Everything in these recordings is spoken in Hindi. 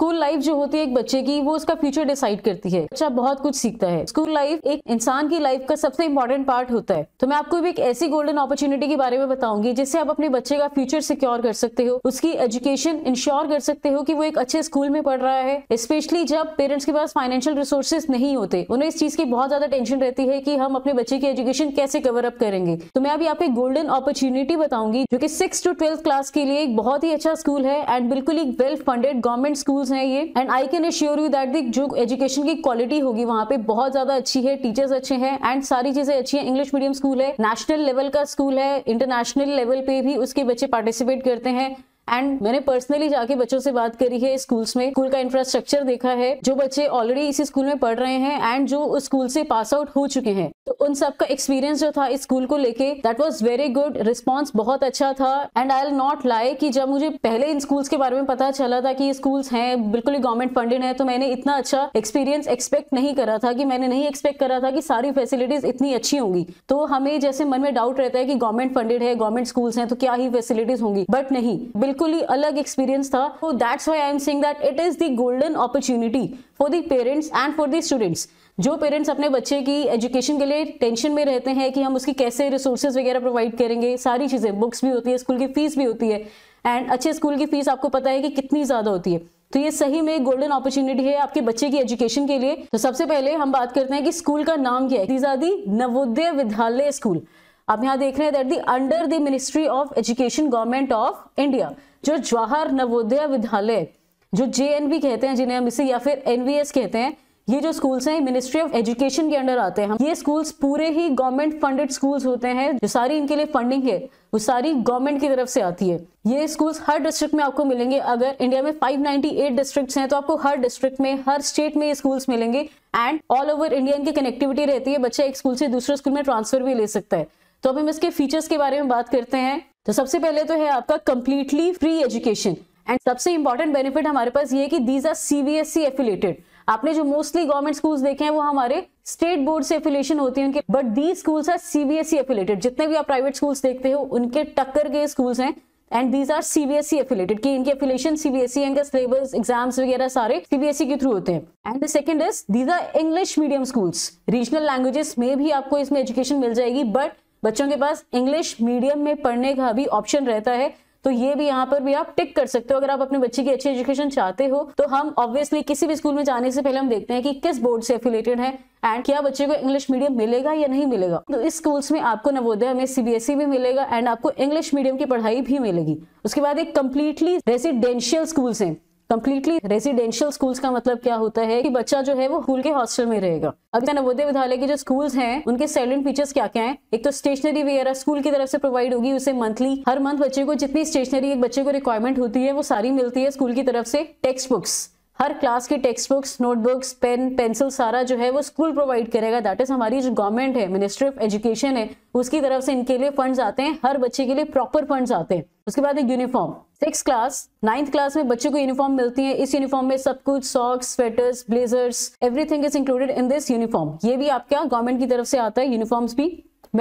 स्कूल लाइफ जो होती है एक बच्चे की वो उसका फ्यूचर डिसाइड करती है बच्चा बहुत कुछ सीखता है स्कूल लाइफ एक इंसान की लाइफ का सबसे इंपॉर्टेंट पार्ट होता है तो मैं आपको भी एक ऐसी गोल्डन अपॉर्चुनिटी के बारे में बताऊंगी जिससे आप अपने बच्चे का फ्यूचर सिक्योर कर सकते हो उसकी एजुकेशन इंश्योर कर सकते हो कि वो एक अच्छे स्कूल में पढ़ रहा है स्पेशली जब पेरेंट्स के पास फाइनेंशियल रिसोर्सेज नहीं होते उन्हें इस चीज की बहुत ज्यादा टेंशन रहती है कि हम अपने बच्चे की एजुकेशन कैसे कवर अप करेंगे तो मैं अभी आपको गोल्डन अपॉर्चुनिटी बताऊंगी जो कि सिक्स टू ट्वेल्थ क्लास के लिए एक बहुत ही अच्छा स्कूल है एंड बिल्कुल एक वेल फंडेड गवर्नमेंट स्कूल हैं ये and I can assure you that the जो एजुकेशन की क्वालिटी होगी वहाँ पे बहुत ज्यादा अच्छी है टीचर्स अच्छे हैं एंड सारी चीजें अच्छी है इंग्लिश मीडियम स्कूल है नेशनल लेवल का स्कूल है इंटरनेशनल लेवल पे भी उसके बच्चे पार्टिसिपेट करते हैं एंड मैंने पर्सनली जाके बच्चों से बात करी है स्कूल्स में स्कूल का इंफ्रास्ट्रक्चर देखा है जो बच्चे ऑलरेडी इसी स्कूल में पढ़ रहे हैं एंड जो उस स्कूल से पास आउट हो चुके हैं तो उन सबका एक्सपीरियंस जो था इस स्कूल को लेके that was very good response बहुत अच्छा था and I'll not like कि जब मुझे पहले इन स्कूल्स के बारे में पता चला था कि ये स्कूल्स हैं बिल्कुल ही गवर्नमेंट फंडेड है तो मैंने इतना अच्छा एक्सपीरियंस एक्सपेक्ट नहीं करा था कि मैंने नहीं एक्सपेक्ट करा था कि सारी फैसिलिटीज इतनी अच्छी होंगी तो हमें जैसे मन में डाउट रहता है कि गवर्नमेंट फंडेड है गवर्नमेंट स्कूल्स हैं तो क्या ही फैसिलिटीज होंगी बट नहीं बिल्कुल बिल्कुल ही अलग एक्सपीरियंस था तो that's why I am saying that it is the golden opportunity for the parents and for the students जो पेरेंट्स अपने बच्चे की एजुकेशन के लिए टेंशन में रहते हैं कि हम उसकी कैसे रिसोर्सेज वगैरह प्रोवाइड करेंगे सारी चीज़ें बुक्स भी होती है स्कूल की फ़ीस भी होती है एंड अच्छे स्कूल की फ़ीस आपको पता है कि कितनी ज़्यादा होती है तो ये सही में गोल्डन अपॉर्चुनिटी है आपके बच्चे की एजुकेशन के लिए तो सबसे पहले हम बात करते हैं कि स्कूल का नाम क्या है दी नवोदय विद्यालय स्कूल आप यहां देख रहे हैं that the under the ministry of education government of India जो जवाहर नवोदय विद्यालय जो जे कहते हैं जिन्हें हम इसे या फिर एनवीएस कहते हैं ये जो स्कूल्स हैं मिनिस्ट्री ऑफ एजुकेशन के अंडर आते हैं ये स्कूल्स पूरे ही गवर्नमेंट फंडेड स्कूल्स होते हैं जो सारी इनके लिए फंडिंग है वो सारी गवर्नमेंट की तरफ से आती है ये स्कूल्स हर डिस्ट्रिक्ट में आपको मिलेंगे अगर इंडिया में 598 डिस्ट्रिक्ट्स हैं तो आपको हर डिस्ट्रिक्ट में हर स्टेट में ये स्कूल्स मिलेंगे एंड ऑल ओवर इंडिया इनकी कनेक्टिविटी रहती है बच्चा एक स्कूल से दूसरे स्कूल में ट्रांसफर भी ले सकता है तो अब हम इसके फीचर्स के बारे में बात करते हैं तो सबसे पहले तो है आपका कंप्लीटली फ्री एजुकेशन एंड सबसे इंपॉर्टेंट बेनिफिट हमारे पास ये कि दीज आर सीबीएसई एफिलेटेड आपने जो मोस्टली गवर्नमेंट स्कूल्स देखे हैं वो हमारे स्टेट बोर्ड से एफिलेशन होती है उनके but these schools are CBSE affiliated जितने भी आप प्राइवेट स्कूल्स देखते हो उनके टक्कर के स्कूल्स हैं and these are CBSE affiliated की इनके एफिलेशन सीबीएसई e, इनका सिलेबस एग्जाम्स वगैरह सारे सीबीएसई e के थ्रू होते हैं and the second is these are English medium schools regional languages में भी आपको इसमें एजुकेशन मिल जाएगी बट बच्चों के पास इंग्लिश मीडियम में पढ़ने का भी ऑप्शन रहता है तो ये भी यहाँ पर भी आप टिक कर सकते हो अगर आप अपने बच्चे की अच्छी एजुकेशन चाहते हो तो हम ऑब्वियसली किसी भी स्कूल में जाने से पहले हम देखते हैं कि किस बोर्ड से एफिलेटेड है एंड क्या बच्चे को इंग्लिश मीडियम मिलेगा या नहीं मिलेगा तो इस स्कूल्स में आपको नवोदय में सीबीएसई e भी मिलेगा एंड आपको इंग्लिश मीडियम की पढ़ाई भी मिलेगी उसके बाद एक कंप्लीटली रेसिडेंशियल स्कूल्स हैं कंप्लीटली रेजिडेंशियल स्कूल्स का मतलब क्या होता है कि बच्चा जो है वो स्कूल के हॉस्टल में रहेगा अभी तो नवोदय विद्यालय के जो स्कूल्स हैं उनके सेलेंट फीचर्स क्या क्या हैं एक तो स्टेशनरी वेयर स्कूल की तरफ से प्रोवाइड होगी उसे मंथली हर मंथ बच्चे को जितनी स्टेशनरी एक बच्चे को रिक्वायरमेंट होती है वो सारी मिलती है स्कूल की तरफ से टेक्स्ट बुक्स हर क्लास की text books notebooks pen pencil सारा जो है वो स्कूल प्रोवाइड करेगा दैट इज़ हमारी जो गवर्नमेंट है मिनिस्ट्री ऑफ एजुकेशन है उसकी तरफ से इनके लिए फंड्स आते हैं हर बच्चे के लिए प्रॉपर फंड्स आते हैं उसके बाद एक uniform six class ninth class में बच्चों को यूनिफॉर्म मिलती है इस यूनिफॉर्म में सब कुछ socks sweaters blazers everything is included in this uniform ये भी आपका गवर्नमेंट की तरफ से आता है यूनिफॉर्म्स भी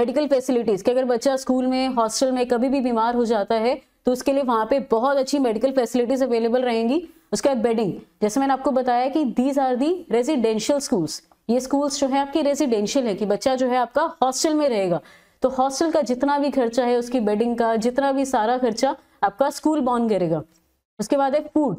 मेडिकल फैसिलिटीज़ कि अगर बच्चा स्कूल में हॉस्टल में कभी भी बीमार हो जाता है तो उसके लिए वहां पे बहुत अच्छी मेडिकल फैसिलिटीज़ अवेलेबल रहेंगी उसके बाद बेडिंग जैसे मैंने आपको बताया कि these are the residential schools ये स्कूल्स जो है आपकी रेजिडेंशियल है कि बच्चा जो है आपका हॉस्टल में रहेगा तो हॉस्टल का जितना भी खर्चा है उसकी बेडिंग का जितना भी सारा खर्चा आपका स्कूल बॉन्ड करेगा उसके बाद है फूड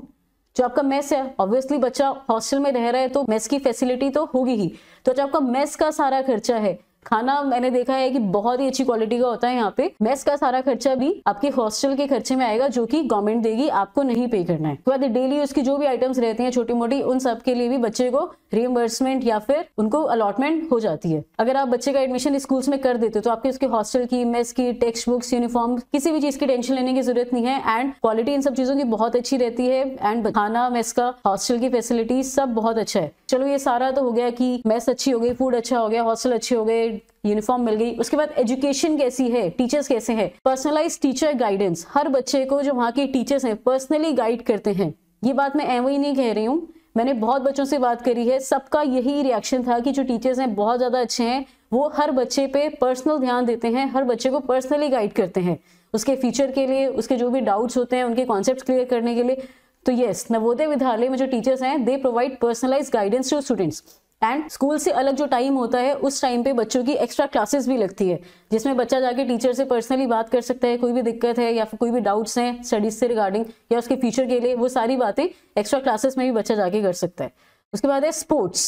जो आपका मेस है ऑब्वियसली बच्चा हॉस्टल में रह रहा है तो मेस की फैसिलिटी तो होगी ही तो जो आपका मेस का सारा खर्चा है खाना मैंने देखा है कि बहुत ही अच्छी क्वालिटी का होता है यहाँ पे मेस का सारा खर्चा भी आपके हॉस्टल के खर्चे में आएगा जो कि गवर्नमेंट देगी आपको नहीं पे करना है तो डेली उसकी जो भी आइटम्स रहती हैं छोटी मोटी उन सब के लिए भी बच्चे को रिएम्बर्समेंट या फिर उनको अलॉटमेंट हो जाती है अगर आप बच्चे का एडमिशन स्कूल्स में कर देते हो तो आपके उसके हॉस्टल की मेस की टेक्स्ट बुक्स यूनिफॉर्म किसी भी चीज की टेंशन लेने की जरूरत नहीं है एंड क्वालिटी इन सब चीजों की बहुत अच्छी रहती है एंड खाना मेस का हॉस्टल की फैसिलिटी सब बहुत अच्छा है चलो ये सारा तो हो गया कि मेस अच्छी हो गई फूड अच्छा हो गया हॉस्टल अच्छे हो गए ग्रेड यूनिफॉर्म मिल गई उसके बाद एजुकेशन कैसी है टीचर्स कैसे हैं पर्सनलाइज टीचर गाइडेंस हर बच्चे को जो वहाँ के टीचर्स हैं पर्सनली गाइड करते हैं ये बात मैं एवं ही नहीं कह रही हूँ मैंने बहुत बच्चों से बात करी है सबका यही रिएक्शन था कि जो टीचर्स हैं बहुत ज़्यादा अच्छे हैं वो हर बच्चे पे पर्सनल ध्यान देते हैं हर बच्चे को पर्सनली गाइड करते हैं उसके फ्यूचर के लिए उसके जो भी डाउट्स होते हैं उनके कॉन्सेप्ट क्लियर करने के लिए तो यस नवोदय विद्यालय में जो टीचर्स हैं they provide personalise guidance to students and school से अलग जो टाइम होता है उस टाइम पे बच्चों की एक्स्ट्रा क्लासेस भी लगती है जिसमें बच्चा जाके टीचर से पर्सनली बात कर सकता है कोई भी दिक्कत है या फिर कोई भी डाउट्स हैं स्टडीज से रिगार्डिंग या उसके फ्यूचर के लिए वो सारी बातें एक्स्ट्रा क्लासेस में भी बच्चा जाके कर सकता है उसके बाद है स्पोर्ट्स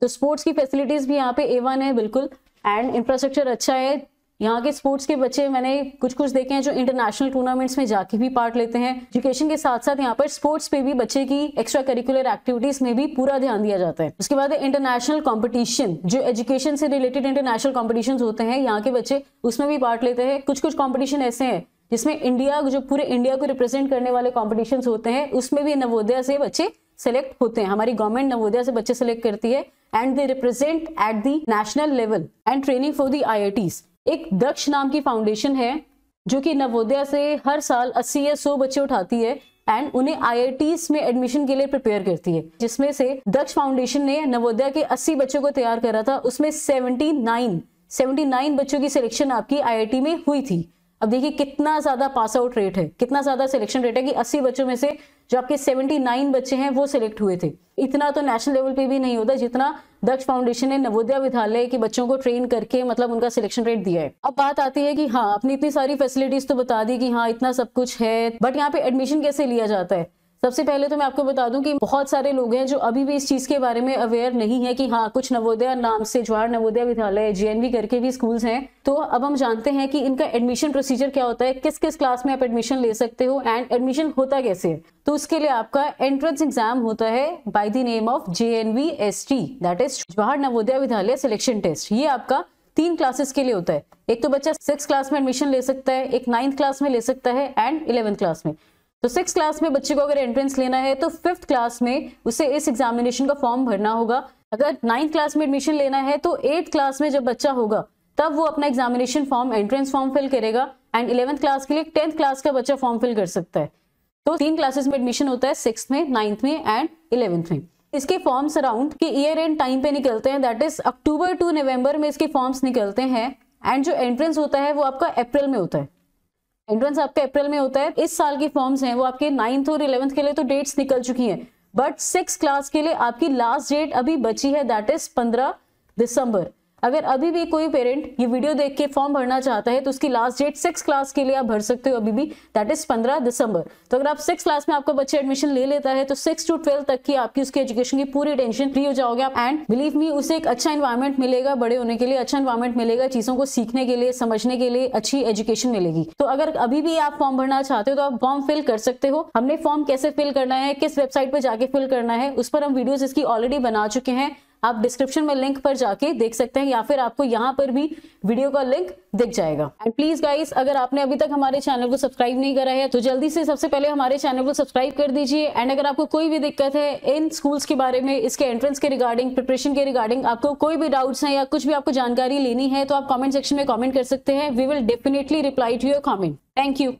तो स्पोर्ट्स की फैसिलिटीज़ भी यहाँ पे ए है बिल्कुल एंड इंफ्रास्ट्रक्चर अच्छा है यहाँ के स्पोर्ट्स के बच्चे मैंने कुछ कुछ देखे हैं जो इंटरनेशनल टूर्नामेंट्स में जाके भी पार्ट लेते हैं एजुकेशन के साथ साथ यहाँ पर स्पोर्ट्स पे भी बच्चे की एक्स्ट्रा करिकुलर एक्टिविटीज में भी पूरा ध्यान दिया जाता है उसके बाद इंटरनेशनल कॉम्पिटिशन जो एजुकेशन से रिलेटेड इंटरनेशनल कॉम्पिटिशन होते हैं यहाँ के बच्चे उसमें भी पार्ट लेते हैं कुछ कुछ कॉम्पिटिशन ऐसे हैं जिसमें इंडिया जो पूरे इंडिया को रिप्रेजेंट करने वाले कॉम्पिटिशन होते हैं उसमें भी नवोदया से बच्चे सेलेक्ट होते हैं हमारी गवर्नमेंट नवोदया से बच्चे सेलेक्ट करती है and they represent at the national level and training for the I एक दक्ष नाम की फाउंडेशन है जो कि नवोदया से हर साल 80 या 100 बच्चे उठाती है एंड उन्हें आई में एडमिशन के लिए प्रिपेयर करती है जिसमें से दक्ष फाउंडेशन ने नवोदया के 80 बच्चों को तैयार करा था उसमें 79 79 बच्चों की सिलेक्शन आपकी आई में हुई थी अब देखिए कितना ज्यादा पास आउट रेट है कितना ज्यादा सिलेक्शन रेट है कि 80 बच्चों में से जो आपके 79 बच्चे हैं वो सिलेक्ट हुए थे इतना तो नेशनल लेवल पे भी नहीं होता जितना दक्ष फाउंडेशन ने नवोदया विद्यालय के बच्चों को ट्रेन करके मतलब उनका सिलेक्शन रेट दिया है अब बात आती है कि हाँ अपनी इतनी सारी फैसिलिटीज तो बता दी कि हाँ इतना सब कुछ है बट यहाँ पे एडमिशन कैसे लिया जाता है सबसे पहले तो मैं आपको बता दूं कि बहुत सारे लोग हैं जो अभी भी इस चीज़ के बारे में अवेयर नहीं है कि हाँ कुछ नवोदय नाम से ज्वार नवोदय विद्यालय जेएनवी करके भी स्कूल्स हैं तो अब हम जानते हैं कि इनका एडमिशन प्रोसीजर क्या होता है किस किस क्लास में आप एडमिशन ले सकते हो एंड एडमिशन होता कैसे है तो उसके लिए आपका एंट्रेंस एग्जाम होता है by the name of J N V S T that is Jawahar Navodaya Vidyalaya selection test ये आपका तीन क्लासेस के लिए होता है एक तो बच्चा सिक्स क्लास में एडमिशन ले सकता है एक नाइन्थ क्लास में ले सकता है एंड इलेवंथ क्लास में तो सिक्स क्लास में बच्चे को अगर एंट्रेंस लेना है तो फिफ्थ क्लास में उसे इस एग्जामिनेशन का फॉर्म भरना होगा अगर नाइन्थ क्लास में एडमिशन लेना है तो एट्थ क्लास में जब बच्चा होगा तब वो अपना examination form entrance form fill करेगा एंड इलेवंथ क्लास के लिए टेंथ क्लास का बच्चा फॉर्म फिल कर सकता है तो तीन क्लासेस में एडमिशन होता है सिक्स में नाइन्थ में एंड इलेवंथ में इसके फॉर्म्स अराउंड के ईयर एंड टाइम पे निकलते हैं that is October to November में इसके फॉर्म्स निकलते हैं एंड जो एंट्रेंस होता है वो आपका अप्रैल में होता है एंट्रेंस आपका अप्रैल में होता है इस साल की फॉर्म्स हैं वो आपके नाइन्थ और इलेवंथ के लिए तो डेट्स निकल चुकी हैं बट सिक्स क्लास के लिए आपकी लास्ट डेट अभी बची है दैट इज पंद्रह दिसंबर अगर अभी भी कोई पेरेंट ये वीडियो देख के फॉर्म भरना चाहता है तो उसकी लास्ट डेट सिक्स क्लास के लिए आप भर सकते हो अभी भी दैट इज पंद्रह दिसंबर तो अगर आप सिक्स क्लास में आपका बच्चे एडमिशन ले लेता है तो सिक्स टू ट्वेल्व तक की आपकी उसकी एजुकेशन की पूरी टेंशन फ्री हो जाओगे आप एंड बिलीव मी उसे एक अच्छा इन्वायरमेंट मिलेगा बड़े होने के लिए अच्छा इन्वायरमेंट मिलेगा चीजों को सीखने के लिए समझने के लिए अच्छी एजुकेशन मिलेगी तो अगर अभी भी आप फॉर्म भरना चाहते हो तो आप फॉर्म फिल कर सकते हो हमने फॉर्म कैसे फिल करना है किस वेबसाइट पर जाके फिल करना है उस पर हम वीडियोस इसकी ऑलरेडी बना चुके हैं आप डिस्क्रिप्शन में लिंक पर जाके देख सकते हैं या फिर आपको यहाँ पर भी वीडियो का लिंक दिख जाएगा एंड प्लीज गाइस अगर आपने अभी तक हमारे चैनल को सब्सक्राइब नहीं करा है तो जल्दी से सबसे पहले हमारे चैनल को सब्सक्राइब कर दीजिए एंड अगर आपको कोई भी दिक्कत है इन स्कूल्स के बारे में इसके एंट्रेंस के रिगार्डिंग प्रिपरेशन के रिगार्डिंग आपको कोई भी डाउट्स हैं या कुछ भी आपको जानकारी लेनी है तो आप कॉमेंट सेक्शन में कॉमेंट कर सकते हैं we will definitely reply to your comment thank you